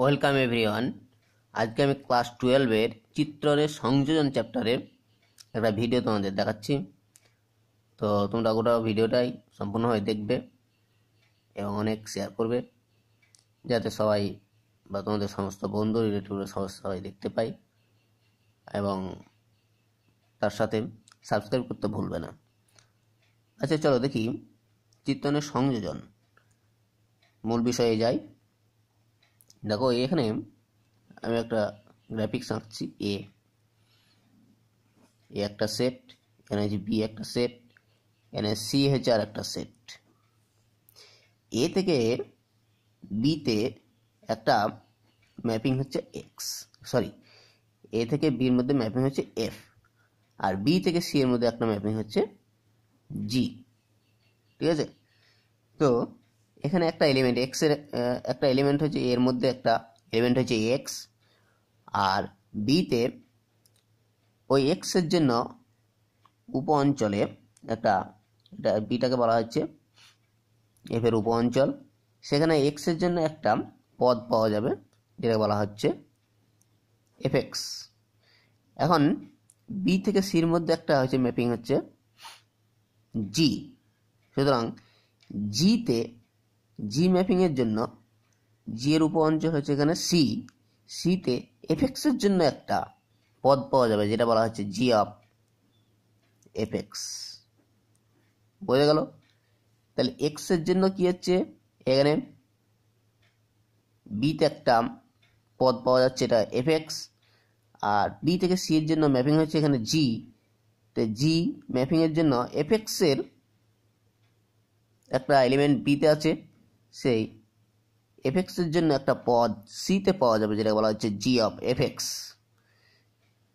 Welcome everyone আজকে আমি class টুয়েলভের চিত্রের সংযোজন চ্যাপ্টারে একটা ভিডিও তোমাদের দেখাচ্ছি তো তোমরা গোটা ভিডিওটাই সম্পূর্ণভাবে দেখবে এবং অনেক শেয়ার করবে যাতে সবাই বা তোমাদের সমস্ত বন্ধু রিলেটিভরা সমস্ত সবাই দেখতে পাই এবং তার সাথে সাবস্ক্রাইব করতে ভুলবে না আচ্ছা চলো দেখি চিত্রণের সংযোজন মূল বিষয়ে যাই দেখো এখানে আমি একটা গ্রাফিক্স আঁকছি এ এ একটা সেট এখানে হচ্ছে বি একটা সেট এখানে সি হচ্ছে আর একটা সেট এ থেকে বিতে একটা ম্যাপিং হচ্ছে এক্স সরি এ থেকে বির মধ্যে ম্যাপিং হচ্ছে এফ আর বি থেকে সি এর মধ্যে একটা ম্যাপিং হচ্ছে জি ঠিক আছে তো এখানে একটা এলিমেন্ট এক্স এর একটা এলিমেন্ট হচ্ছে এর মধ্যে একটা এলিমেন্ট হচ্ছে এক্স আর বিতে ওই এক্সের জন্য উপ অঞ্চলে একটা এটা বিটাকে বলা হচ্ছে এফের উপ অঞ্চল সেখানে এক্সের জন্য একটা পদ পাওয়া যাবে যেটাকে বলা হচ্ছে এফেক্স এখন বি থেকে সির মধ্যে একটা হচ্ছে ম্যাপিং হচ্ছে জি সুতরাং জিতে জি ম্যাপিং এর জন্য জি এর উপ অঞ্চল হচ্ছে এখানে সি সিতে এফেক্সের জন্য একটা পদ পাওয়া যাবে যেটা বলা হচ্ছে জি অফ এফেক্স বোঝা গেল তাহলে এক্সের জন্য কি হচ্ছে এখানে বিতে একটা পদ পাওয়া যাচ্ছে এটা এফেক্স আর বি থেকে সি এর জন্য ম্যাপিং হচ্ছে এখানে জি তো জি ম্যাপিংয়ের জন্য এফেক্সের একটা এলিমেন্ট বিতে আছে সেই এক্সের জন্য একটা পদ সিতে পাওয়া যাবে যেটা বলা হচ্ছে জি অফ এফএক্স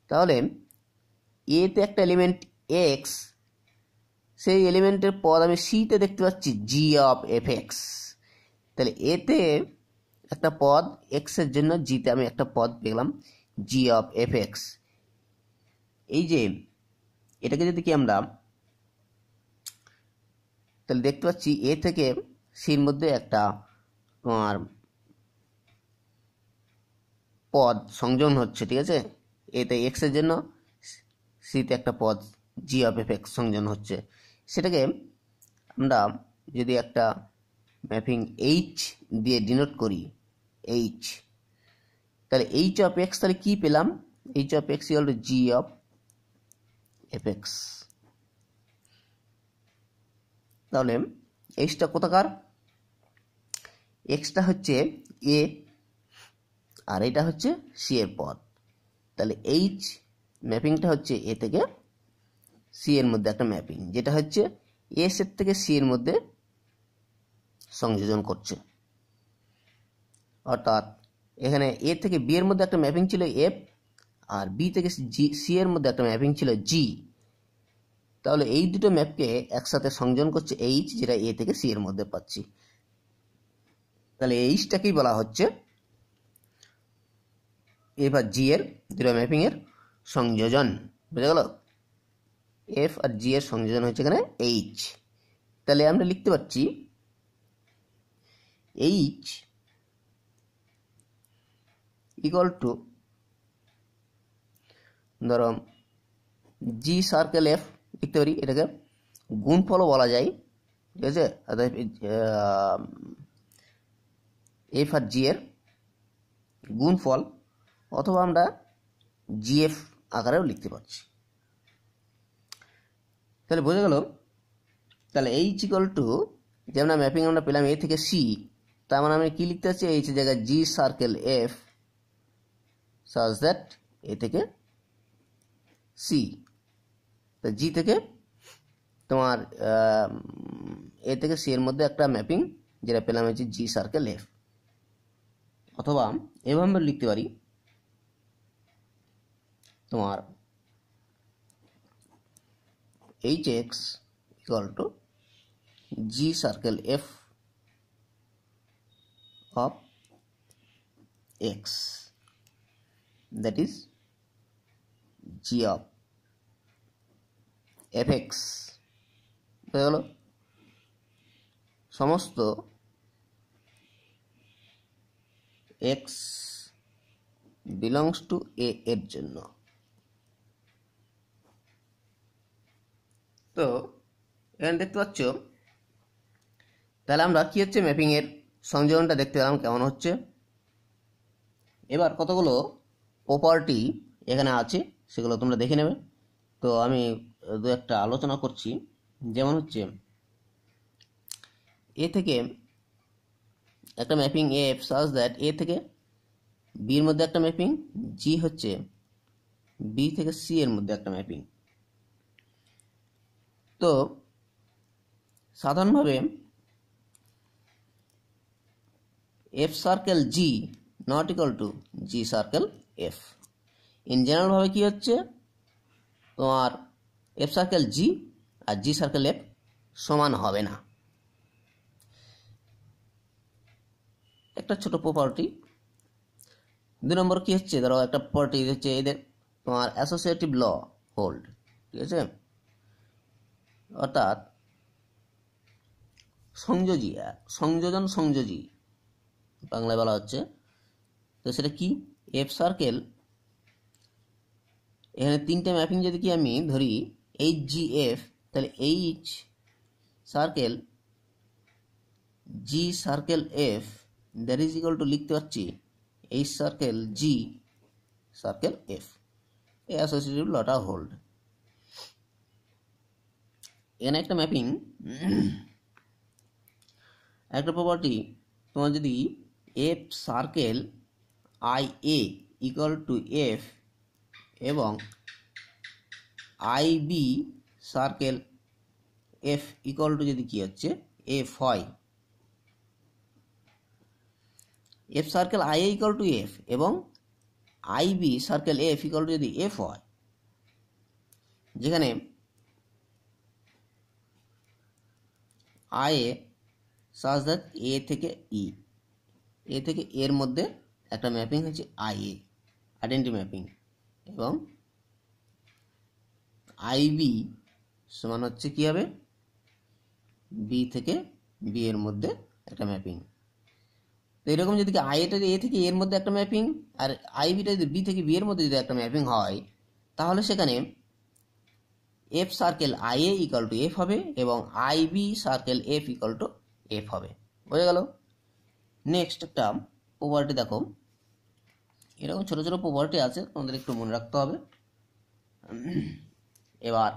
তাহলে এতে একটা এলিমেন্ট এক্স সেই এলিমেন্টের পদ আমি সিতে দেখতে পাচ্ছি জি অফ এক্স তাহলে এতে একটা পদ এক্সের জন্য জিতে আমি একটা পদ পেলাম জি অফ এক্স এই যে এটাকে যদি কি আমরা তাহলে দেখতে পাচ্ছি এ থেকে সির মধ্যে একটা তোমার পদ সংযোজন হচ্ছে ঠিক আছে এতে এক্সের জন্য সিতে একটা পদ জি অফ এফ এক্স সংযোজন হচ্ছে সেটাকে আমরা যদি একটা ম্যাপিং এইচ দিয়ে ডিনোট করি এইচ তাহলে এইচ অফ এক্স তাহলে কী পেলাম H of X equal to G of F X তাহলে এইচটা কোথাকার এক্সটা হচ্ছে এ আর এটা হচ্ছে সি এর পথ তাহলে এইচ ম্যাপিংটা হচ্ছে এ থেকে সি এর মধ্যে একটা ম্যাপিং যেটা হচ্ছে এস এর থেকে সি এর মধ্যে সংযোজন করছে অর্থাৎ এখানে এ থেকে বি এর মধ্যে একটা ম্যাপিং ছিল এফ আর বি থেকে জি সি এর মধ্যে একটা ম্যাপিং ছিল জি তাহলে এই দুটো ম্যাপকে একসাথে সংযোজন করছে এইচ যেটা এ থেকে সি এর মধ্যে পাচ্ছি তাহলে এইচটাকেই বলা হচ্ছে এফ আর জি এর দৃঢ় ম্যাপিংয়ের সংযোজন বুঝে গেল এফ আর জি এর সংযোজন হচ্ছে এখানে এইচ তাহলে আমরা লিখতে পারছি এইচ ইকাল টু ধরো জি সার্কেল এফ লিখতে পারি এটাকে গুণফলও বলা যায় ঠিক আছে এফ আর জি এর গুণফল অথবা আমরা জিএফ আকারেও লিখতে পারছি তাহলে বোঝা গেল তাহলে এইচ ইকল টু যেমন ম্যাপিং আমরা পেলাম এ থেকে সি তার মানে আমি কী লিখতে চাচ্ছি এইচ জায়গায় G circle F such that A থেকে সি তা জি থেকে তোমার এ থেকে সি এর মধ্যে একটা ম্যাপিং যেটা পেলাম হচ্ছে জি সার্কেল এফ অথবা এভাবে লিখতে পারি তোমার H x equal to G circle F of X that is G of F X হয়ে গেল সমস্ত এক্স বিলংস টু এ এর জন্য তো এখানে দেখতে পাচ্ছ তাহলে আমরা কী হচ্ছে ম্যাপিংয়ের সংযোজনটা দেখতে পেলাম কেমন হচ্ছে এবার কতগুলো প্রপার্টি এখানে আছে সেগুলো তোমরা দেখে নেবে তো আমি দু একটা আলোচনা করছি যেমন হচ্ছে এ থেকে একটা mapping F such that A থেকে বির মধ্যে একটা ম্যাপিং জি হচ্ছে বি থেকে সি এর মধ্যে একটা ম্যাপিং তো সাধারণভাবে F circle G not equal to G circle F in জেনারেলভাবে কী হচ্ছে তোমার এফ সার্কেল জি আর জি সার্কেল এফ সমান হবে না একটা ছোট প্রপার্টি দুই নম্বর কি হচ্ছে ধরো একটা প্রপার্টি হচ্ছে এদের তোমার অ্যাসোসিয়েটিভ ল হোল্ড ঠিক আছে অর্থাৎ সংযোজী সংযোজন সংযোজী বাংলায় বলা হচ্ছে তো সেটা কি এফ সার্কেল এখানে তিনটে ম্যাপিং যদি কি আমি ধরি এইচ জি এফ তাহলে H circle G circle F there is equal to লিখতে পারছি এইচ সার্কেল জি সার্কেল এফ এ অ্যাসোসিয়েটিভ লটা হোল্ড এখানে একটা ম্যাপিং একটা প্রপার্টি তোমার যদি F circle I A equal to F এবং I B circle F equal to যদি কী হচ্ছে এফ হয় F circle I equal to F এবং I B circle F equal to যদি এফ হয় যেখানে আই এ সাজ দ্যাট এ থেকে ই e, এ থেকে e এর মধ্যে একটা ম্যাপিং হচ্ছে আই এ আইডেন্টি ম্যাপিং এবং আই আইবি সমান হচ্ছে কী হবে বি থেকে বি এর মধ্যে একটা ম্যাপিং তো এরকম যদি আই এটা এ থেকে এর মধ্যে একটা ম্যাপিং আর আই বিটা যদি বি থেকে বি এর মধ্যে যদি একটা ম্যাপিং হয় তাহলে সেখানে F circle I A equal to F হবে এবং I B circle F equal to F হবে বোঝা গেল নেক্সট একটা প্রপার্টি দেখো এরকম ছোটো ছোটো প্রপার্টি আছে তোমাদের একটু মনে রাখতে হবে এবার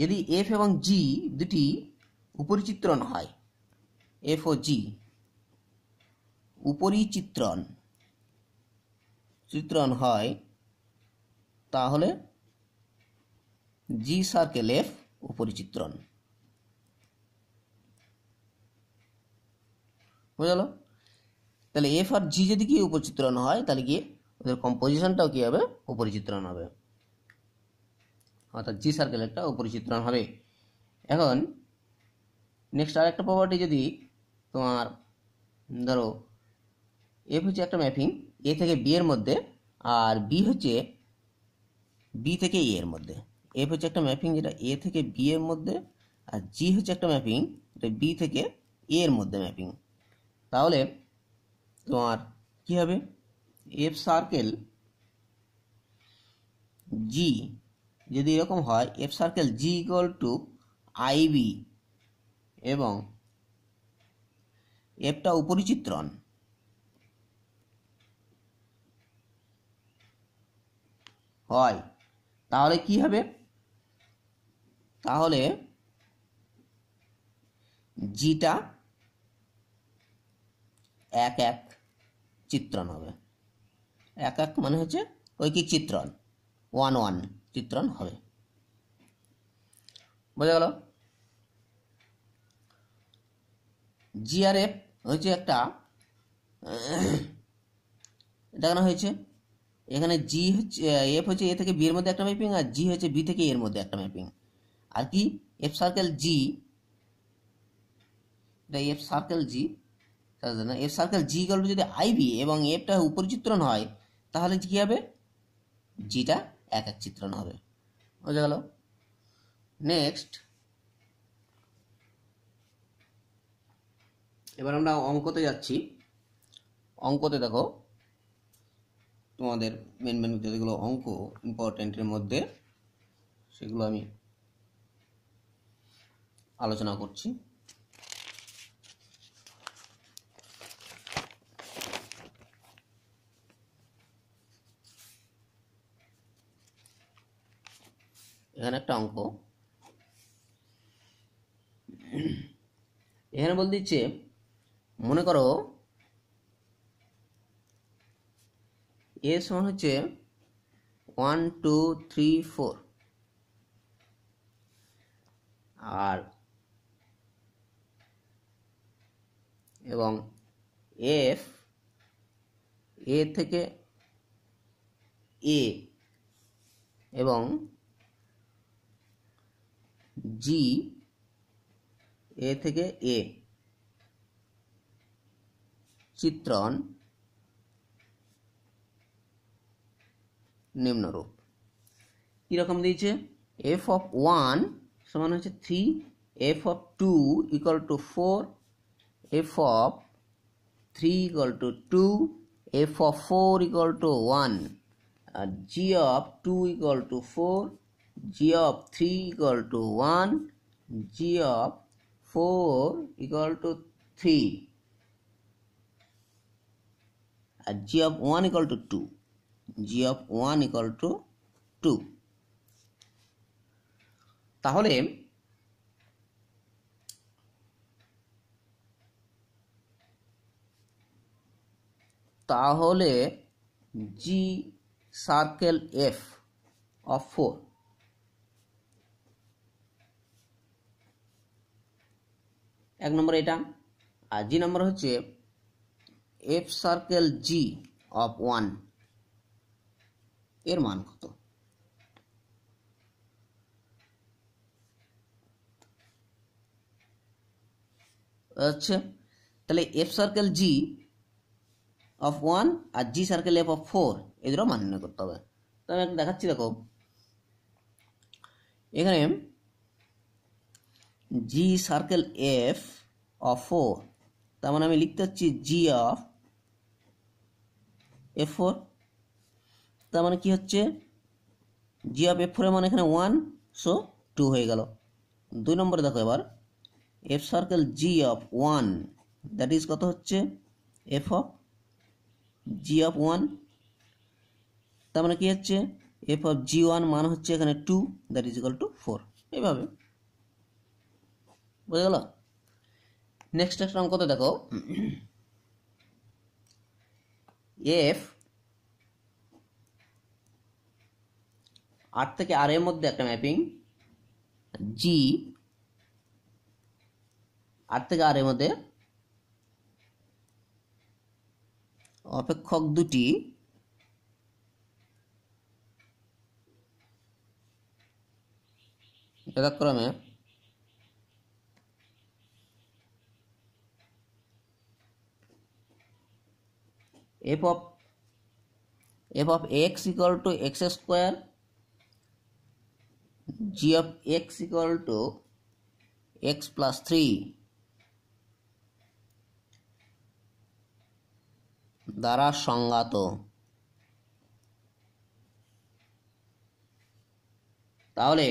যদি এফ এবং জি দুটি উপরিচিত্রণ হয় এফ ও জি উপরিচিত্রণ চিত্রণ হয় তাহলে জি সার্কেল এফ উপরিচিত্রণ বুঝালো তাহলে এফ আর জি যদি কি উপচিত্রণ হয় তাহলে কি ওদের কম্পোজিশনটাও কি হবে উপরিচিত্রণ হবে অর্থাৎ জি সার্কেল একটা উপরিচিত্রণ হবে এখন নেক্সট আর একটা প্রপার্টি যদি তোমার ধরো এফ হচ্ছে একটা ম্যাপিং এ থেকে বি এর মধ্যে আর বি হচ্ছে বি থেকে এ এর মধ্যে এফ হচ্ছে একটা ম্যাপিং যেটা এ থেকে বি এর মধ্যে আর জি হচ্ছে একটা ম্যাপিং যেটা বি থেকে এ এর মধ্যে ম্যাপিং তাহলে তোমার কি হবে এফ সার্কেল জি যদি এরকম হয় F circle G equal to I B এবং এপটা উপরিচিত্রণ হয় তাহলে কি হবে তাহলে জিটা এক এক চিত্রণ হবে এক এক মানে হচ্ছে ঐকিক চিত্রণ ওয়ান ওয়ান চিত্রণ হবে বোঝা গেল জিআরএফ হয়েছে একটা দেখানো হয়েছে এখানে জি হচ্ছে এফ হচ্ছে এ থেকে বি এর মধ্যে একটা ম্যাপিং আর জি হচ্ছে বি থেকে এর মধ্যে একটা ম্যাপিং আর কি এফ সার্কেল জি এটা এফ সার্কেল জি না এফ সার্কেল জি গল্প যদি আইবি এবং এফটা উপর চিত্রণ হয় তাহলে কী হবে জিটা এক এক চিত্রণ হবে বোঝা গেল নেক্সট এবার আমরা অঙ্কতে যাচ্ছি অঙ্কতে দেখো তোমাদের মেন মেন যেগুলো অঙ্ক ইম্পর্টেন্টের মধ্যে সেগুলো আমি আলোচনা করছি এখানে একটা অঙ্ক এখানে বলতে দিচ্ছে মনে করো এ সমান হচ্ছে ওয়ান টু থ্রি ফোর আর এবং এফ এ থেকে এ এবং জি এ থেকে এ চিত্রণ নিম্নরূপ কীরকম দিয়েছে এফ অফ ওয়ান সমান হচ্ছে three F of two equal to four F of three equal to two F of four equal to one আর G of two equal to four G of three equal to one G of four equal to three আর G of one equal two two G of one equal two two তাহলে তাহলে G circle F of four এক নম্বর এটা আর G নম্বর হচ্ছে F circle G of one এর মান কত আচ্ছা তাহলে F circle G of one আর G circle F of four এই দুটো মান নির্ণয় করতে হবে তো আমি দেখাচ্ছি দেখো এখানে G circle F of four তার মানে আমি লিখতে হচ্ছি জি অফ এফ ফোর তার মানে কী হচ্ছে জি অফ এফ ফোরের মানে এখানে ওয়ান সো টু হয়ে গেল দুই নম্বরে দেখো এবার F circle G of one that is কত হচ্ছে F of G of one তার মানে কী হচ্ছে এফ অফ জি ওয়ান মান হচ্ছে এখানে two that is equal to four এইভাবে বোঝা গেল নেক্সট একটা অঙ্ক দেখো এফ আর থেকে আর এর মধ্যে একটা ম্যাপিং জি আর থেকে আর এর মধ্যে অপেক্ষক দুটি যথাক্রমে F of F of X equal to X square G of X equal to x plus three দ্বারা সংজ্ঞাত তাহলে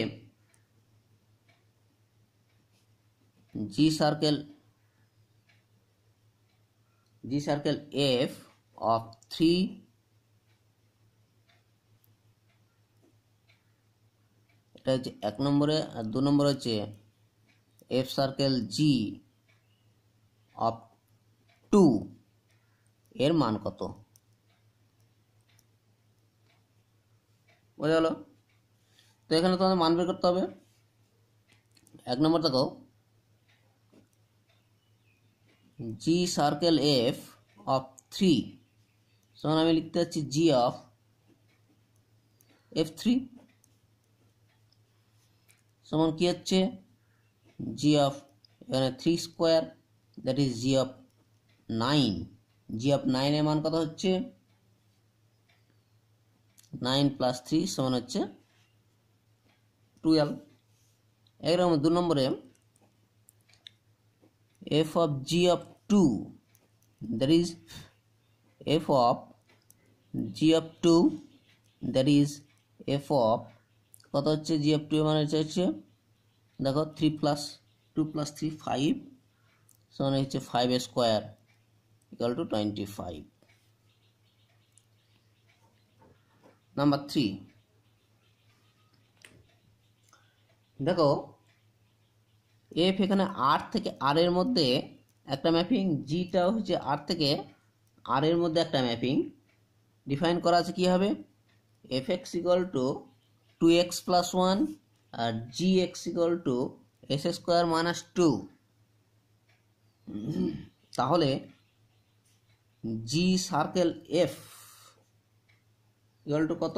G circle G circle F of 3 এটা হচ্ছে এক নম্বরে আর দু নম্বর হচ্ছে F circle G of two এর মান কত বোঝা গেল তো এখানে তোমাদের মান বের করতে হবে এক নম্বর দেখো G circle F of three তখন আমি লিখতে যাচ্ছি জি অফ এফ থ্রি সমান কী হচ্ছে জি অফ এখানে three square that is G of nine G of নাইনের মান কত হচ্ছে নাইন প্লাস থ্রি সমান হচ্ছে টুয়েলভ এরকম দু নম্বরে F of G of two that is F of G F two that is F of কত হচ্ছে জি এফ টু মানে হচ্ছে দেখো three plus two plus three five সমান হচ্ছে five square equal to twenty five number three দেখো F এখানে আর থেকে আর এর মধ্যে একটা ম্যাপিং জিটাও হচ্ছে আর থেকে আর এর মধ্যে একটা ম্যাপিং ডিফাইন করা আছে কী হবে F X equal to two x plus one আর G X equal to S square minus two তাহলে G circle F equal to কত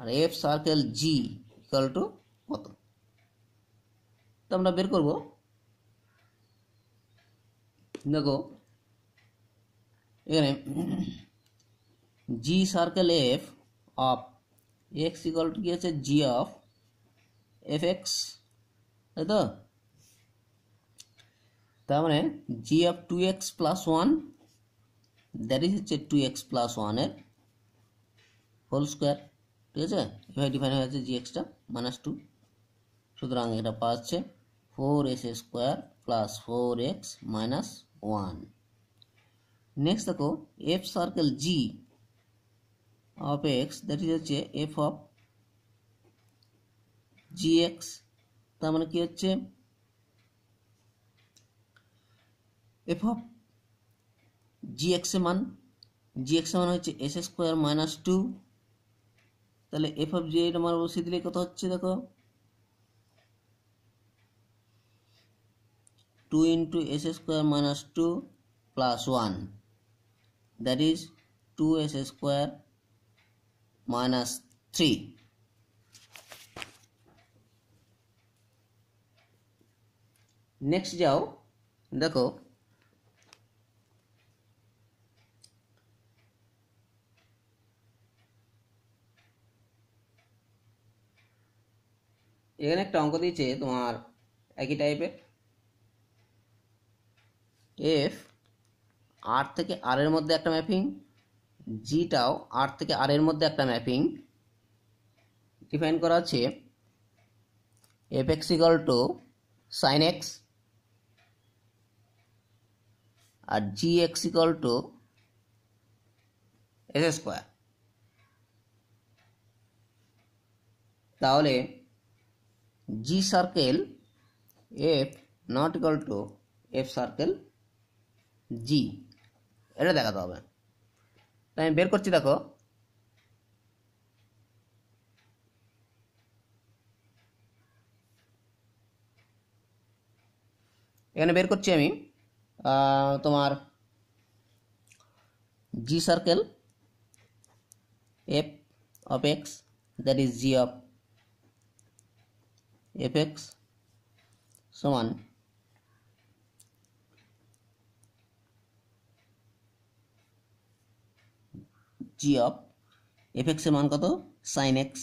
আর F circle G equal to কত তো আমরা বের করব দেখো এখানে G circle F of X equal কি হচ্ছে জি অফ এফ এক্স তাই তো তার মানে G of two x plus one that is হচ্ছে টু এক্স প্লাস ওয়ানের হোল স্কোয়ার ঠিক আছে এভাবে ডিফাইন হয়ে যাচ্ছে জি এক্সটা মাইনাস টু সুতরাং এটা পাচ্ছে four X square plus four X minus one next দেখো F circle G of X that is হচ্ছে এফ অফ জি এক্স তার মানে কি হচ্ছে এফ অফ জি এক্স মান জি এক্স মান হচ্ছে এস স্কোয়ার মাইনাস টু তাহলে এফ অফ জি এর মান বসিয়ে দিলে কত হচ্ছে দেখো two into S square minus two plus one that is two S square minus 3. Next যাও দেখো এখানে একটা অঙ্ক দিয়েছে তোমার একই টাইপের এফ আর থেকে আর এর মধ্যে একটা ম্যাপিং জিটাও আর থেকে আর এর মধ্যে একটা ম্যাপিং ডিফাইন করা আছে F X equal to sine X আর G X equal to S square তাহলে G circle F not equal to F circle G এটা দেখাতে হবে আমি বের করছি দেখো 얘는 বের করছি আমি আ তোমার G circle F of X that is G of F X সমান জি অফ এফ এক্সের মান কত সাইন এক্স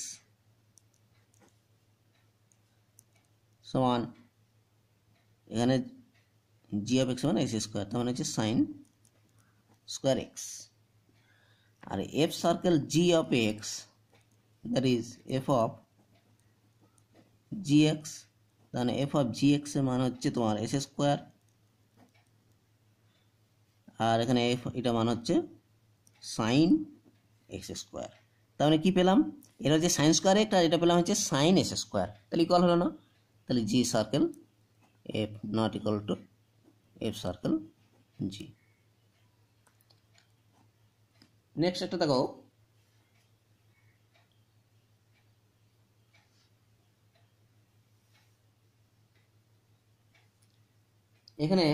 সমান এখানে জি অফ এক্স মানে এক্স স্কোয়ার তার মানে হচ্ছে সাইন স্কোয়ার এক্স আর F circle G of X that is F of G X তাহলে এফ অফ জি এক্স এর মান হচ্ছে তোমার এস স্কোয়ার আর এখানে এফ এটা মান হচ্ছে সাইন এক্স স্কোয়ার তাহলে মানে কি পেলাম এটা হচ্ছে সাইন স্কোয়ার একটা এটা পেলাম হচ্ছে সাইন এস স্কোয়ার তাহলে ইকুয়াল হলো না তাহলে G circle F not equal to F circle G next একটা দেখো এখানে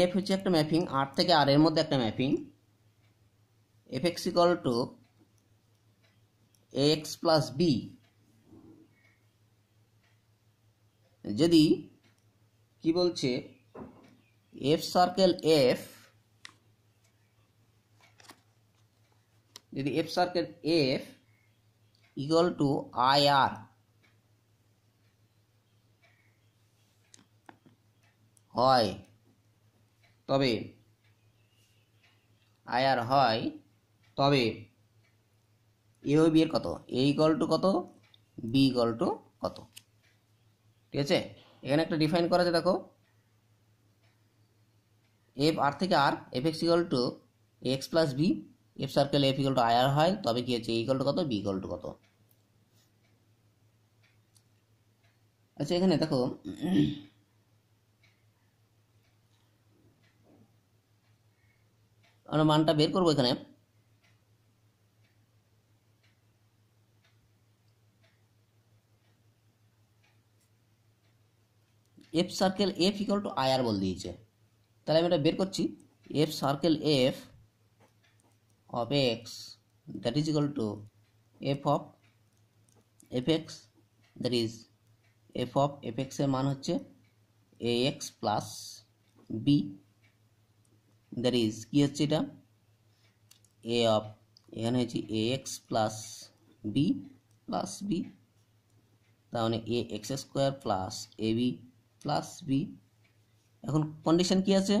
এফ হচ্ছে একটা ম্যাপিং আট থেকে আর এর মধ্যে একটা mapping F X equal to x plus B যদি কি বলছে এফ সার্কেল এফ যদি F circle F equal to I R হয় তবে আই আর হয় তবে এ ও বি এর কত এ ইকল টু কত বি ইকল টু কত ঠিক আছে এখানে একটা ডিফাইন করা আছে দেখো এফ আর থেকে R F X equal to x plus B F circle F equal to I R হয় তবে কি হচ্ছে এ ইকল টু কত বি ইকল টু কত আচ্ছা এখানে দেখো আমরা মানটা বের করবো এখানে F circle F equal to I R বল দিয়েছে তাহলে আমি এটা বের করছি F circle F of X that is equal to F of F x that is F of F এক্সের মান হচ্ছে A X plus B that is কী হচ্ছে এটা এ অফ এখানে হচ্ছে A X plus B plus B তাহলে A X square plus A B plus B এখন কন্ডিশন কি আছে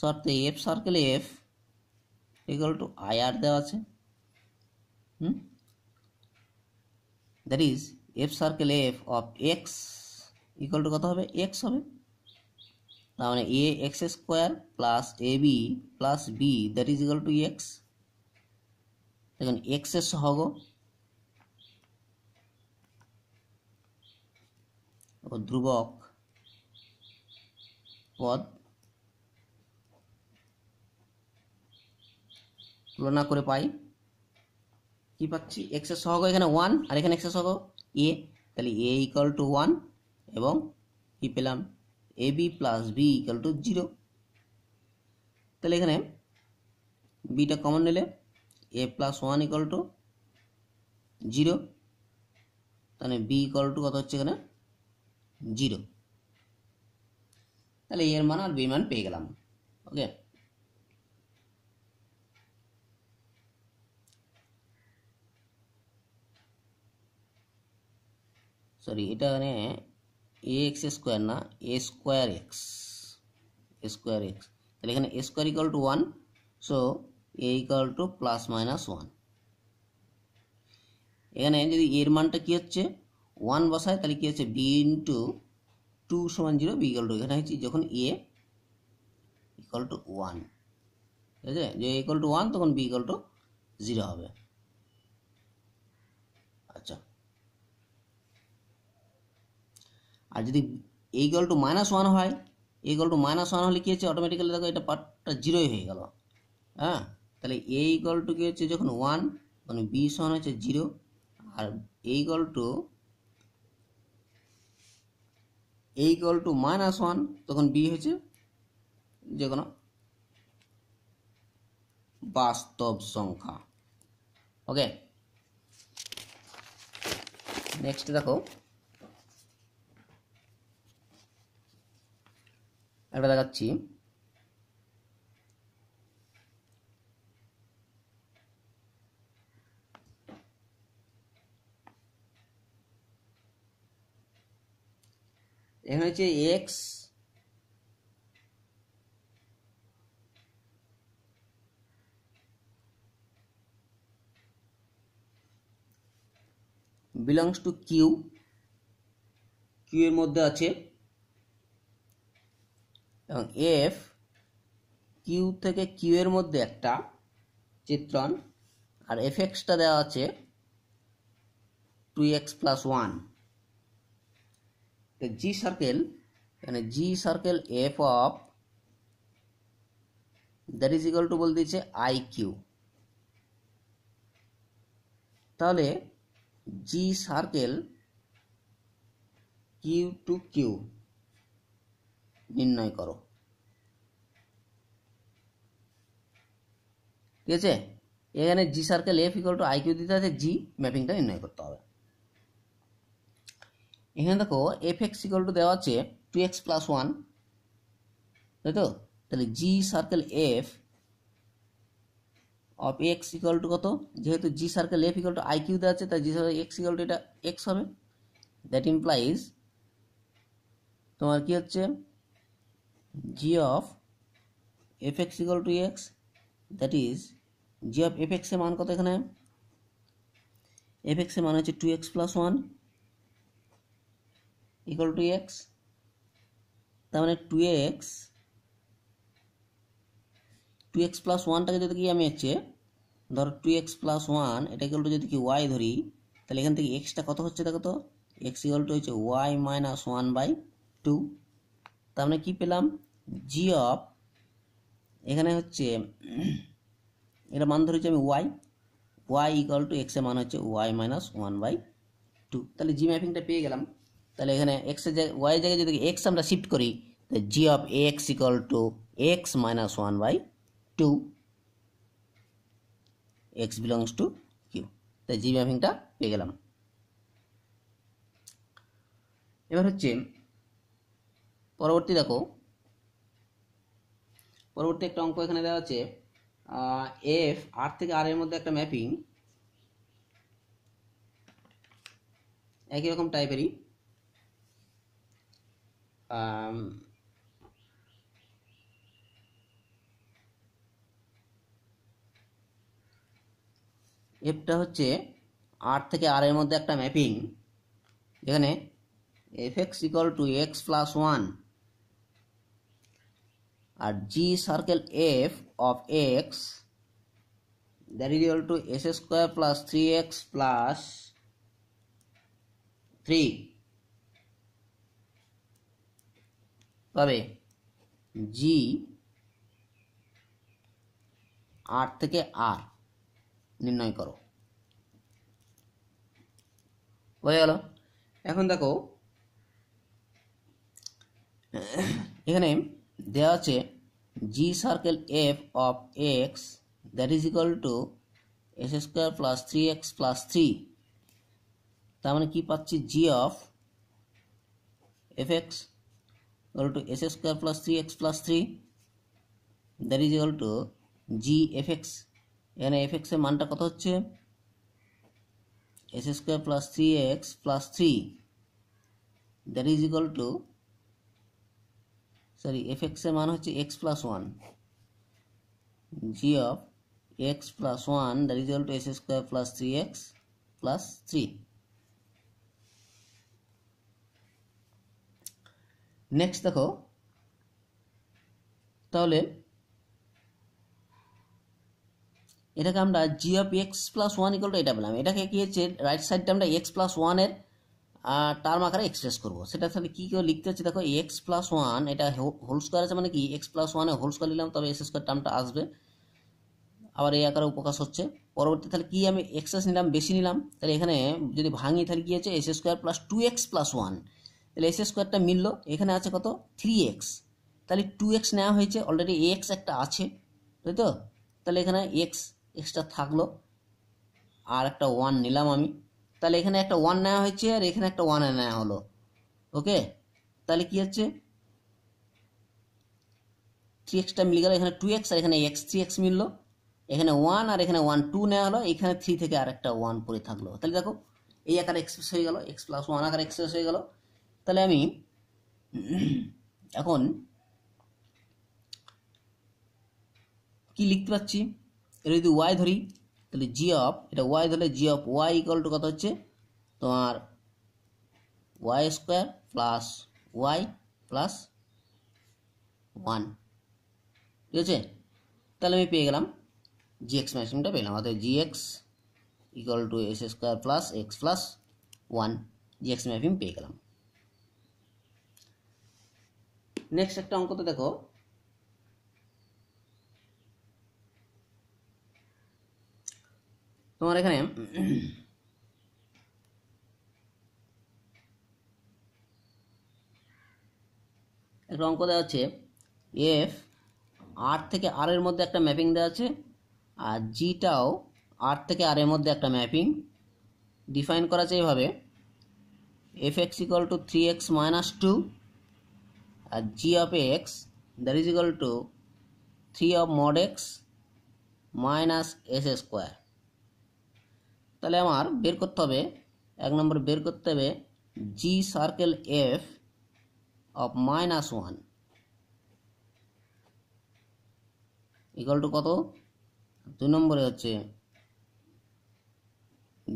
শর্তে এফ সার্কেলে F equal to I R দেওয়া আছে hmm that is F circle F of X equal to কত হবে এক্স হবে তার মানে A X square plus A B plus B that is equal to X দেখুন এক্স এর সহগ ও ধ্রুবক পদ তুলনা করে পাই কি পাচ্ছি এক্সের সহগ এখানে ওয়ান আর এখানে এক্সের সহগ এ তাহলে এ ইকাল টু ওয়ান এবং কি পেলাম A B plus B equal to zero তাহলে এখানে বিটা কমন নিলে A plus one equal to zero তাহলে বি ইকাল টু কত হচ্ছে এখানে জিরো তাহলে এর মান আর বি মান পেয়ে গেলাম ওকে সরি এটা মানে এ এক্স স্কোয়ার না A square X A square X তাহলে এখানে A square equal to one so A equal to plus minus one এখানে যদি এর মানটা কী হচ্ছে ওয়ান বসায় তাহলে কী হচ্ছে বি ইন্টু টু সমান জিরো বি ইকল টু এখানে হচ্ছে যখন এ ইকল টু ওয়ান ঠিক আছে যে ইকল টু ওয়ান তখন বি ইকল টু জিরো হবে আচ্ছা আর যদি এই গল টু মাইনাস ওয়ান হয় এই গল টু মাইনাস ওয়ান হলে কী হচ্ছে অটোমেটিক্যালি দেখো এটা পার্টটা জিরোই হয়ে গেল হ্যাঁ তাহলে এই গল টু কী হচ্ছে যখন ওয়ান তখন বি সমান হচ্ছে জিরো আর এই equal to A equal to minus one তখন বি হয়েছে যে কোনো বাস্তব সংখ্যা ওকে নেক্সট দেখো একটা দেখাচ্ছি এখানে হচ্ছে X belongs to Q Q এর মধ্যে আছে এবং এফ কিউ থেকে কিউ এর মধ্যে একটা চিত্রণ আর এফ এক্সটা দেওয়া আছে টু এক্স প্লাস ওয়ান জি সার্কেল এখানে G circle F of that is equal to বলে দিয়েছে আই কিউ তাহলে G circle Q to Q নির্ণয় করো ঠিক আছে এখানে G circle F equal to I Q দিতে হবে জি ম্যাপিংটা নির্ণয় করতে হবে এখানে দেখো এফ এক্স ইকাল টু দেওয়া আছে টু এক্স প্লাস ওয়ান তাই তো তাহলে G circle F of X equal to কত যেহেতু G circle F equal to I Q দেওয়া আছে তাই G circle X equal to এটা এক্স হবে দ্যাট ইমপ্লাইজ তোমার কি হচ্ছে G of F X equal to X that is G of F এক্সের মান কত এখানে এফ এক্সের মান হচ্ছে two x plus one equal to X তার মানে two X two x plus ওয়ানটাকে যদি কি আমি হচ্ছে ধরো টু এক্স প্লাস ওয়ান এটা ইকুয়াল টু যদি কি ওয়াই ধরি তাহলে এখান থেকে এক্সটা কত হচ্ছে দেখো তো এক্স ইকুয়াল টু হচ্ছে Y minus one by two তার মানে কী পেলাম জি অফ এখানে হচ্ছে এটা মান ধরেছি আমি ওয়াই ওয়াই ইকুয়াল টু এক্সের মান হচ্ছে Y minus one by two তাহলে জি ম্যাপিংটা পেয়ে গেলাম তাহলে এখানে এক্সের জায়গায় ওয়াই জায়গায় যদি এক্স আমরা শিফট করি তাহলে G of X equal to X minus one by two X belongs to Q তাই জি ম্যাপিংটা পেয়ে গেলাম এবার হচ্ছে পরবর্তী দেখো পরবর্তী একটা অঙ্ক এখানে দেওয়া আছে এফ আর থেকে আর এর মধ্যে একটা ম্যাপিং একই রকম টাইপেরই Um, এফটা হচ্ছে আর থেকে আর এর মধ্যে একটা ম্যাপিং যেখানে F X equal to x plus one আর G circle F of X that is equal to S square plus three x plus three তবে জি আর থেকে আর নির্ণয় করো বোঝা গেল এখন দেখো এখানে দেওয়া আছে G circle F of X that is equal to S square plus three x plus three তার মানে কী পাচ্ছি G of F X equal to s square plus 3x plus 3 that is equal to g fx এখানে fx এর মানটা কত হচ্ছে s square plus 3x plus 3 that is equal to sorry fx এর মান হচ্ছে x plus 1 g of x plus 1 that is equal to s square plus 3x plus 3 next দেখো তাহলে এটাকে আমরা G of x plus one equal to পেলাম এটাকে কী হচ্ছে রাইট সাইডটা আমরা এক্স প্লাস ওয়ানের টার্ম আকারে এক্সপ্রেস করবো সেটা তাহলে কী কেউ লিখতে হচ্ছে দেখো এক্স প্লাস ওয়ান এটা হোল স্কোয়ার আছে মানে কি এক্স প্লাস ওয়ানে হোল স্কোয়ার নিলাম তবে এস স্কোয়ার টার্মটা আসবে আবার এই আকারে উপকাশ হচ্ছে পরবর্তী তাহলে কী আমি এক্সেস নিলাম বেশি নিলাম তাহলে এখানে যদি ভাঙি তাহলে কী হচ্ছে S square plus two x plus one তাহলে এস স্কোয়ারটা মিলল এখানে আছে কত থ্রি এক্স তাহলে টু এক্স নেওয়া হয়েছে অলরেডি এক্স একটা আছে তাই তো তাহলে এখানে এক্স এক্সটা থাকলো আর একটা ওয়ান নিলাম আমি তাহলে এখানে একটা ওয়ান নেওয়া হয়েছে আর এখানে একটা ওয়ান নেওয়া হলো ওকে তাহলে কি হচ্ছে থ্রি এক্সটা মিলে গেল এখানে টু এক্স আর এখানে এক্স থ্রি এক্স মিললো এখানে ওয়ান আর এখানে ওয়ান টু নেওয়া হলো এখানে থ্রি থেকে আর একটা ওয়ান পরে থাকলো তাহলে দেখো এই আকার এক্সপ্রেস হয়ে গেল এক্স প্লাস ওয়ান আকার এক্সপ্রেস হয়ে গেলো তাহলে আমি এখন কি লিখতে পাচ্ছি এটা যদি ওয়াই ধরি তাহলে জি অফ এটা ওয়াই ধরলে G of Y equal to কত হচ্ছে তোমার Y square plus Y plus one ঠিক আছে তাহলে আমি পেয়ে গেলাম জি এক্স ম্যাক্সিমটা পেলাম অর্থাৎ G X equal to S square plus x plus one G X maxim পেয়ে গেলাম নেক্সট একটা অঙ্ক তো দেখো তোমার এখানে একটা অঙ্ক দেওয়া আছে এফ আর থেকে আর এর মধ্যে একটা ম্যাপিং দেওয়া আছে আর জিটাও আর থেকে আর এর মধ্যে একটা ম্যাপিং ডিফাইন করা আছে এভাবে F X equal two three X minus two আর G of X that is equal two three of mod X minus S square তাহলে আমার বের করতে হবে এক নম্বর বের করতে হবে জি circle F of minus one equal to কত দুই নম্বরে হচ্ছে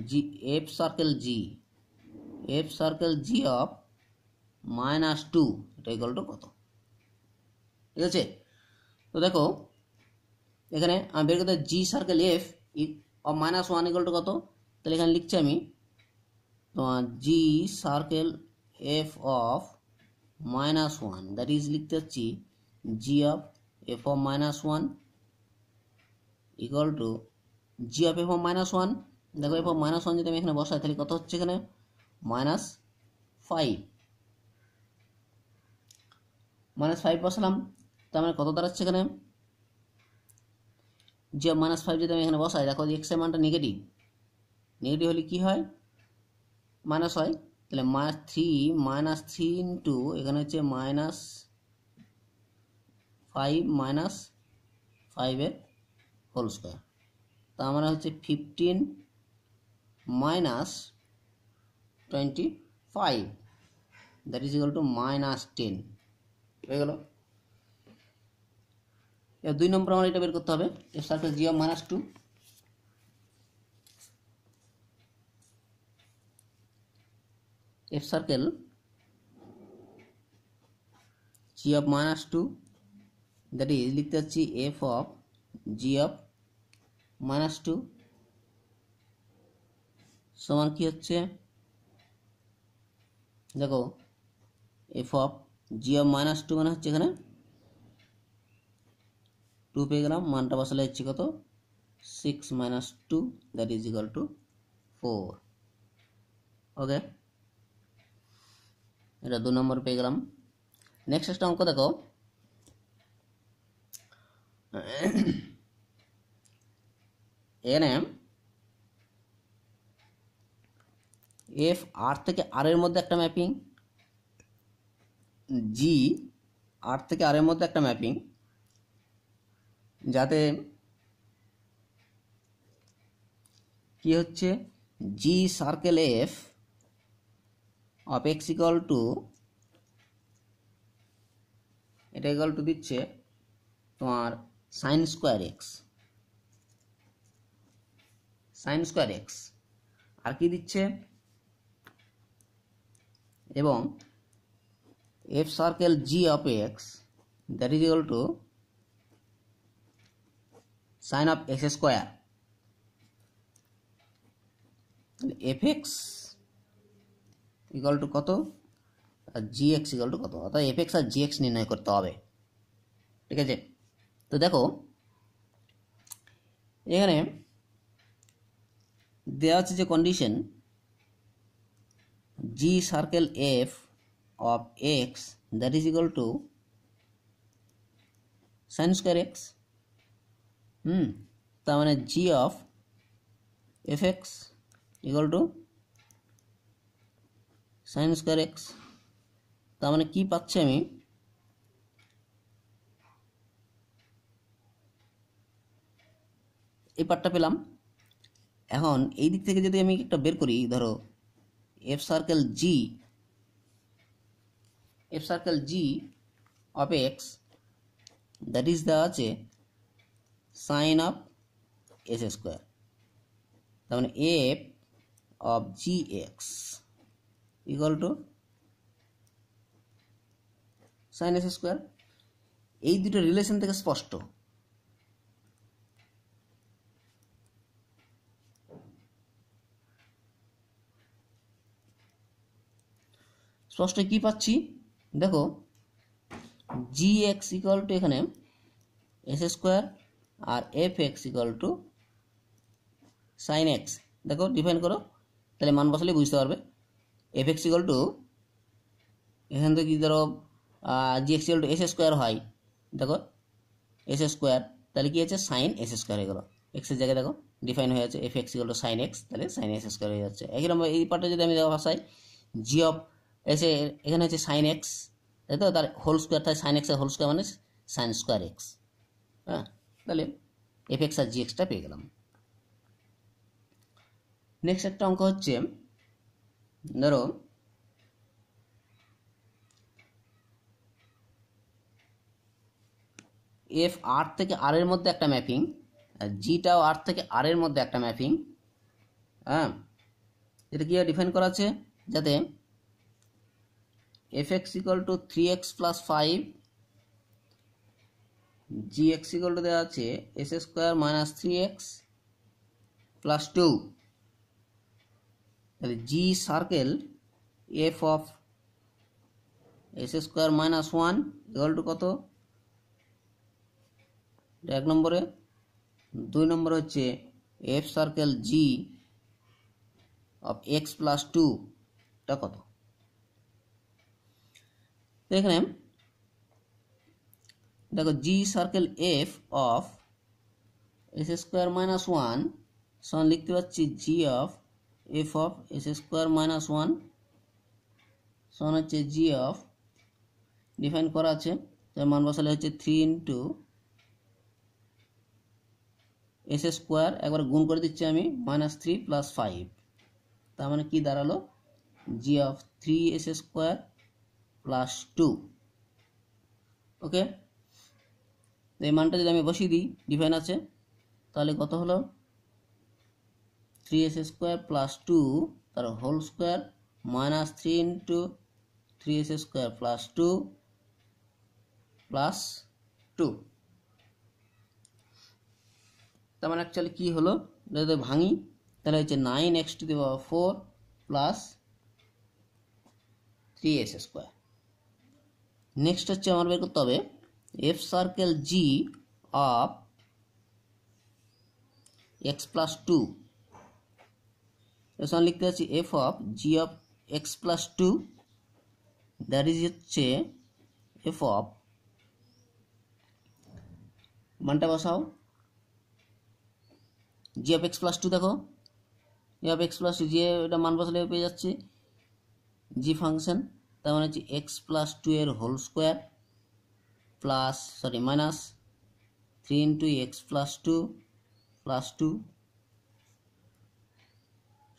G F circle G F circle G of minus two এটা ইকাল টু কত ঠিক আছে তো দেখো এখানে আমি বের করতে G circle F of minus one equal to কত তাহলে এখানে লিখছি আমি তোমার G circle F of minus one that is লিখতে যাচ্ছি G of F of minus one equal to G of F of minus one দেখো এফ অফ মাইনাস ওয়ান যদি আমি এখানে বসাই তাহলে কত হচ্ছে এখানে মাইনাস ফাইভ মাইনাস ফাইভ বসালাম তার মানে কত দাঁড়াচ্ছে এখানে যে মাইনাস ফাইভ যদি আমি এখানে বসাই দেখো এক্স এক্সের মানটা নেগেটিভ নেগেটিভ হলে কী হয় মাইনাস হয় তাহলে minus three minus three into এখানে হচ্ছে মাইনাস ফাইভ মাইনাস ফাইভের হোল স্কোয়ার তার মানে হচ্ছে fifteen minus twenty five that is equal to minus ten হয়ে গেল এবার দুই নম্বর আমার এটা বের করতে হবে F circle G of minus two F circle G of minus two that is লিখতে যাচ্ছি F of G of minus two সমান কি হচ্ছে দেখো F of G of minus two মানে হচ্ছে এখানে টু পেয়ে গেলাম মানটা বসালে হচ্ছে কত six minus two that is equal to four okay এটা দু নম্বর পেয়ে গেলাম নেক্সট একটা অঙ্ক দেখো এখানে এফ আর থেকে আর এর মধ্যে একটা ম্যাপিং জি আট থেকে আরের মধ্যে একটা ম্যাপিং যাতে কি হচ্ছে G circle F of X equal to এটা ইকাল টু দিচ্ছে তোমার sine square X sine square X আর কি দিচ্ছে এবং f circle g of x that is equal to sin of x square fx equal to কত আর G x equal to কত অর্থাৎ এফ এক্স আর জি এক্স নির্ণয় করতে হবে ঠিক আছে তো দেখো এখানে দেওয়া আছে যে condition G circle F of x that is equal to sin square x hmm hmm, তার মানে G of F x equal to sine square X তার মানে কী পাচ্ছি আমি এই পার্টটা পেলাম এখন এই দিক থেকে যদি আমি একটা বের করি ধরো F circle G if circle G of X that is the আছে sin of s square তার মানে f of gx equal to sin s square এই দুটো রিলেশন থেকে স্পষ্ট স্পষ্ট কি পাচ্ছি দেখো জি এক্স ইকাল টু এখানে এস স্কোয়ার আর F X equal to sine X দেখো ডিফাইন করো তাহলে মান বসালে বুঝতে পারবে এফ এক্স ইকাল টু এখান থেকে যদি ধরো G X equal to S square হয় দেখো এস স্কোয়ার তাহলে কী হচ্ছে সাইন এস স্কোয়ার হয়ে গেলো এক্সের জায়গায় দেখো ডিফাইন হয়ে যাচ্ছে F X equal to sine X তাহলে সাইন এস স্কোয়ার হয়ে যাচ্ছে একই নম্বর এই পার্টে যদি আমি দেখো ভাষায় জি অফ এসে এখানে হচ্ছে সাইন এক্স তাই তো তার হোল স্কোয়ার তাই সাইন এক্সের হোল স্কোয়ার মানে সাইন স্কোয়ার এক্স হ্যাঁ তাহলে এফ এক্স আর জি এক্সটা পেয়ে গেলাম নেক্সট একটা অঙ্ক হচ্ছে ধরো এফ আর থেকে আর এর মধ্যে একটা ম্যাপিং জিটাও আর থেকে আর এর মধ্যে একটা ম্যাপিং হ্যাঁ এটা কীভাবে ডিফাইন করা আছে যাতে F X equal two three x plus five G X equal to দেওয়া আছে S square minus three x plus two তাহলে G circle F of S square minus one equal to কত এক নম্বরে দুই নম্বর হচ্ছে F circle G of x plus two এটা কত এখানে দেখো G circle F of S square minus one সমান লিখতে পাচ্ছি G of F of S square minus one সমান হচ্ছে জি অফ ডিফাইন করা আছে তার মান বসালে হচ্ছে থ্রি ইন্টু এস স্কোয়ার একবার গুণ করে দিচ্ছি আমি মাইনাস থ্রি প্লাস ফাইভ তার মানে কী দাঁড়ালো G of three S square plus two okay এই মানটা যদি আমি বসিয়ে দিই ডিফাইন আছে তাহলে কত হলো three S square plus two তার whole square minus three into three S square plus two plus two তার মানে অ্যাকচুয়ালি কী হলো যদি ভাঙি তাহলে হচ্ছে nine x to the power four plus three S square next হচ্ছে আমার বের করতে হবে F circle G of x plus two এর সঙ্গে লিখতে পারছি f of G of x plus two that is হচ্ছে এফ অফ মানটা বসাও g of x plus two দেখো g of x plus two g এটা মান বসালে পেয়ে যাচ্ছে জি ফাংশন তার মানে হচ্ছে এক্স প্লাস টু এর whole square plus sorry minus three into x plus two plus two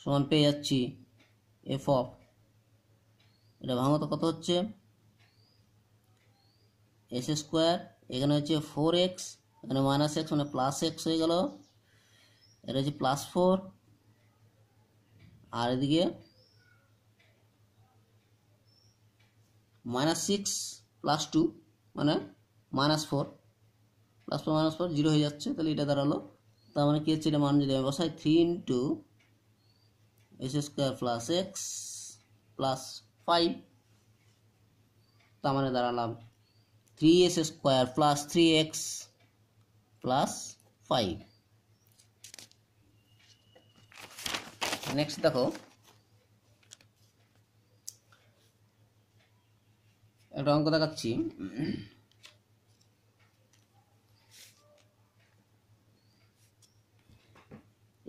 সমান পেয়ে যাচ্ছি এফ অফ এটা ভাঙত কত হচ্ছে এস স্কোয়ার এখানে হচ্ছে ফোর এক্স এখানে মাইনাস এক্স মানে প্লাস এক্স হয়ে গেল এটা হচ্ছে প্লাস ফোর আর এদিকে মাইনাস সিক্স প্লাস টু মানে minus four plus four minus four zero হয়ে যাচ্ছে তাহলে এটা দাঁড়ালো তার মানে কী হচ্ছে এটা মান যদি আমি বসাই three into S square plus x plus five তার মানে দাঁড়ালাম three S square plus three x plus five next দেখো একটা অঙ্ক দেখাচ্ছি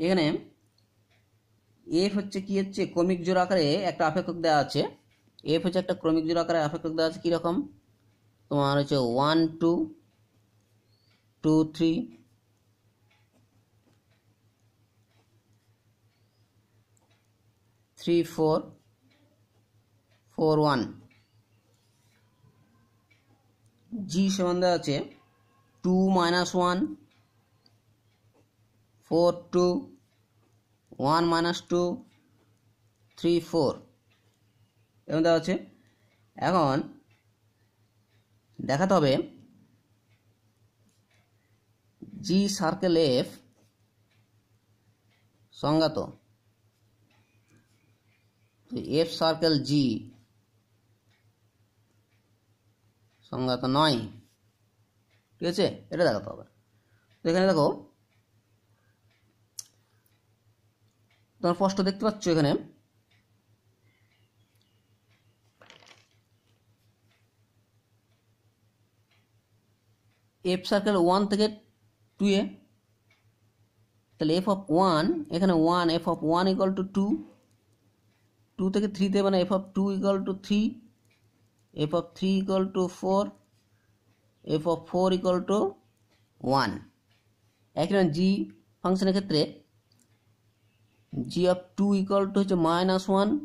এখানে এফ হচ্ছে কি হচ্ছে ক্রমিক জোড়া আকারে একটা আপেক্ষক দেওয়া আছে এফ হচ্ছে একটা ক্রমিক জোড়া আকারে আপেক্ষক দেওয়া আছে কীরকম তোমার হচ্ছে one two two three three four four one g সমান দেওয়া আছে two minus one four two one minus two three four এবং দেওয়া আছে এখন দেখাতে হবে জি সার্কেল এফ সংজ্ঞাত এফ সার্কেল জি সংজ্ঞাত নয় ঠিক আছে এটা দেখাতে হবে তো এখানে দেখো তোমার স্পষ্ট দেখতে পাচ্ছ এখানে এফ সার্কেল ওয়ান থেকে টু এ তাহলে এফ অফ ওয়ান এখানে one f of one equal two two two থেকে থ্রিতে মানে f of two equal two three f of 3 equal to 4 f of 4 equal to 1 একই রকম g ফাংশনের ক্ষেত্রে g of 2 equal to হচ্ছে minus 1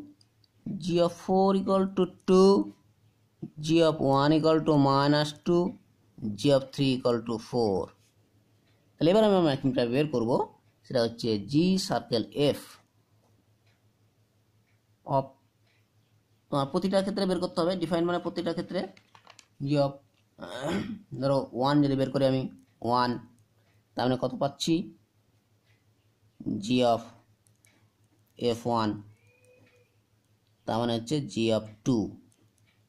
g of 4 equal to 2 g of 1 equal to minus 2 g of 3 equal to 4 তাহলে এবার আমি আমার একটা বের করব সেটা হচ্ছে g সার্কেল f of তোমার প্রতিটা ক্ষেত্রে বের করতে হবে ডিফাইন মানে প্রতিটা ক্ষেত্রে জি অফ ধরো ওয়ান যদি বের করি আমি ওয়ান তার মানে কত পাচ্ছি জি অফ এফ ওয়ান তার মানে হচ্ছে জি অফ টু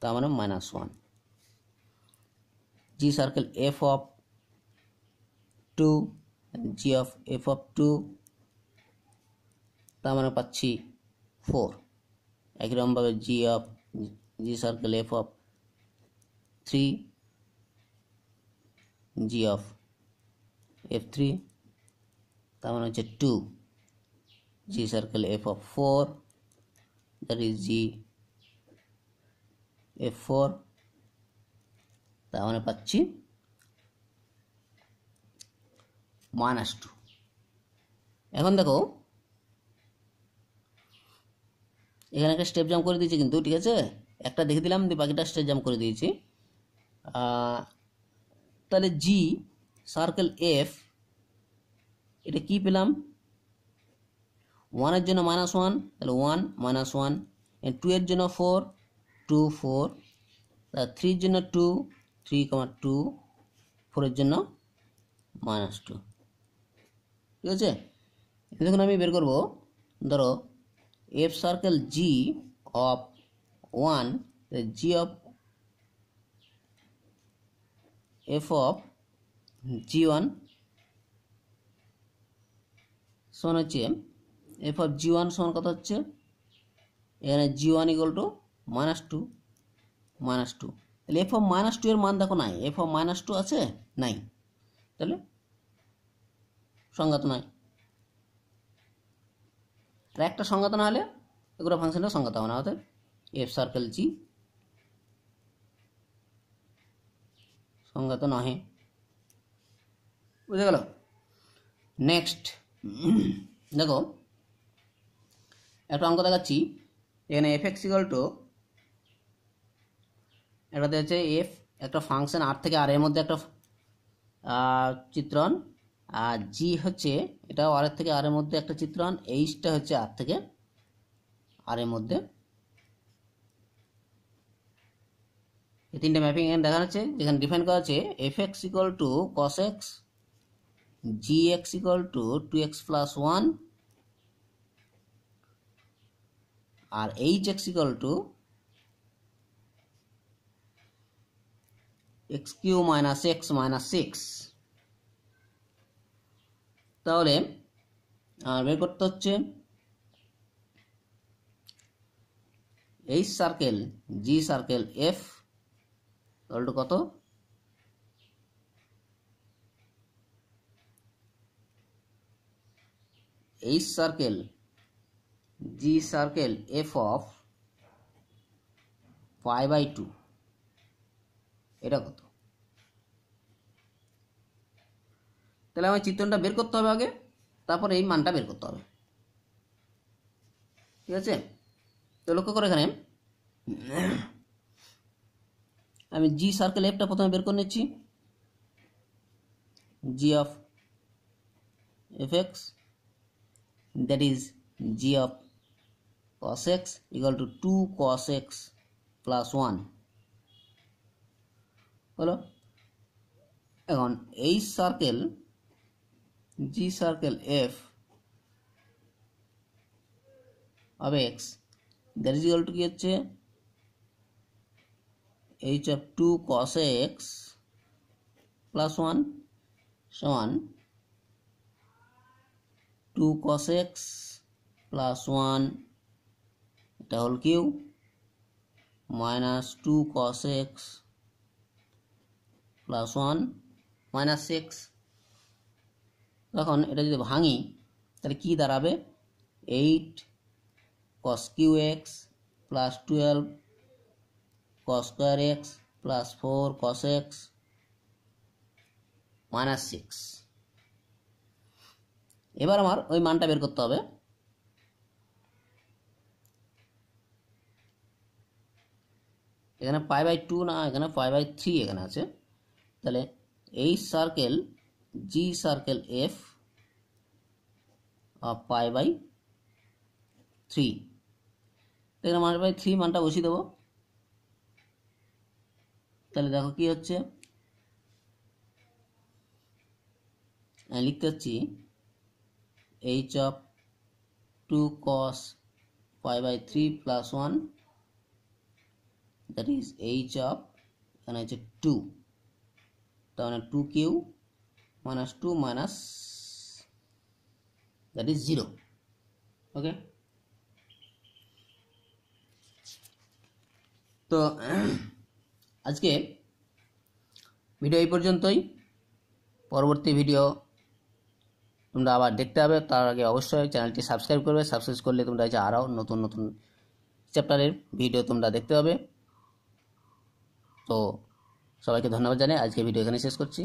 তার মানে minus one G circle F of two G of F of two তার মানে পাচ্ছি ফোর একই রকমভাবে g of g circle F of three g of f three তার মানে হচ্ছে two G circle F of four that is g f four তার মানে পাচ্ছি মাইনাস টু এখন দেখো এখানে একটা স্টেপ জাম্প করে দিয়েছি কিন্তু ঠিক আছে একটা দেখে দিলাম দিয়ে বাকিটা স্টেপ জাম্প করে দিয়েছি তাহলে জি সার্কেল এফ এটা কি পেলাম ওয়ানের জন্য মাইনাস ওয়ান তাহলে ওয়ান মাইনাস ওয়ান টু এর জন্য ফোর টু ফোর থ্রির জন্য টু থ্রি কমা টু ফোরের জন্য মাইনাস টু ঠিক আছে দেখুন আমি বের করবো ধরো if circle G of 1 the G of f of g1 সমান হচ্ছে এফ অফ জি ওয়ান সমান কথা হচ্ছে এখানে g one equal to minus two minus two তাহলে এফ অফ মাইনাস টু এর মান দেখো নাই এফ অফ মাইনাস টু আছে নাই তাহলে সংজ্ঞাত নয় ট্র্যাকটা একটা সংজ্ঞাত না হলে এগুলো ফাংশনটা সংজ্ঞাত হবে না অর্থাৎ এফ সার্কেল জি সংজ্ঞাত নহে বুঝে গেল নেক্সট দেখো একটা অঙ্ক দেখাচ্ছি এখানে এফ এক্স ইকাল টু এটাতে হচ্ছে এফ একটা ফাংশন আর থেকে আর এর মধ্যে একটা চিত্রণ আর জি হচ্ছে এটা আর থেকে আর এর মধ্যে একটা চিত্রণ এইচটা হচ্ছে আর থেকে আর এর মধ্যে এই তিনটে ম্যাপিং এখানে দেখা যাচ্ছে যেখানে ডিফাইন করা আছে F x equal to cos x g x equal to two x plus one আর h x equal to x cube minus x minus six তাহলে আর বের করতে হচ্ছে এইচ সার্কেল জি সার্কেল এফ তাহলে কত h circle G circle F of five by two এটা কত তাহলে আমার চিত্রণটা বের করতে হবে আগে তারপর এই মানটা বের করতে হবে ঠিক আছে তো লক্ষ্য করো এখানে আমি জি সার্কেল এফটা প্রথমে বের করে নিচ্ছি g of F x that is G of cos x equal two two cos x plus one হলো এখন এই circle g circle F of X that is equal to কি হচ্ছে h of 2 cos x plus 1 সমান 2 cos x plus 1 এটা হল cube minus 2 cos x plus 1 minus 6 তখন এটা যদি ভাঙি তাহলে কি দাঁড়াবে eight cos cube x plus twelve cos square x plus four cos x minus six এবার আমার ওই মানটা বের করতে হবে এখানে ফাইভ বাই টু না এখানে ফাইভ বাই থ্রি এখানে আছে তাহলে এই circle G circle F of pi by 3 এখানে মান বাই থ্রি মানটা বসিয়ে দেবো তাহলে দেখো কি হচ্ছে আমি লিখতে হচ্ছি h of two cos pi by three plus one that is h of এখানে হচ্ছে টু তার মানে two cube minus 2 minus that is 0 okay তো আজকে ভিডিও এই পর্যন্তই পরবর্তী ভিডিও তোমরা আবার দেখতে হবে তার আগে অবশ্যই চ্যানেলটি সাবস্ক্রাইব করবে সাবস্ক্রাইব করলে তোমরা যে আরও নতুন নতুন চ্যাপ্টারের ভিডিও তোমরা দেখতে পাবে তো সবাইকে ধন্যবাদ জানাই আজকে ভিডিও এখানে শেষ করছি